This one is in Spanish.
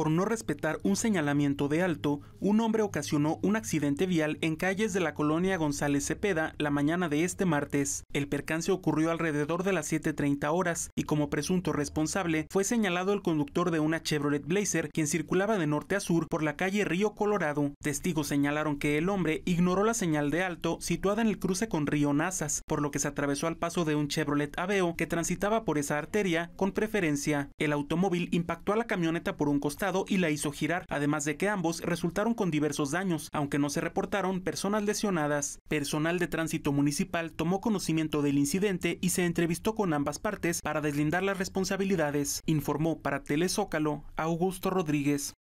por no respetar un señalamiento de alto, un hombre ocasionó un accidente vial en calles de la colonia González Cepeda la mañana de este martes. El percance ocurrió alrededor de las 7.30 horas y como presunto responsable fue señalado el conductor de una Chevrolet Blazer quien circulaba de norte a sur por la calle Río Colorado. Testigos señalaron que el hombre ignoró la señal de alto situada en el cruce con Río Nazas, por lo que se atravesó al paso de un Chevrolet Aveo que transitaba por esa arteria con preferencia. El automóvil impactó a la camioneta por un costado y la hizo girar, además de que ambos resultaron con diversos daños, aunque no se reportaron personas lesionadas. Personal de tránsito municipal tomó conocimiento del incidente y se entrevistó con ambas partes para deslindar las responsabilidades, informó para Telezócalo Augusto Rodríguez.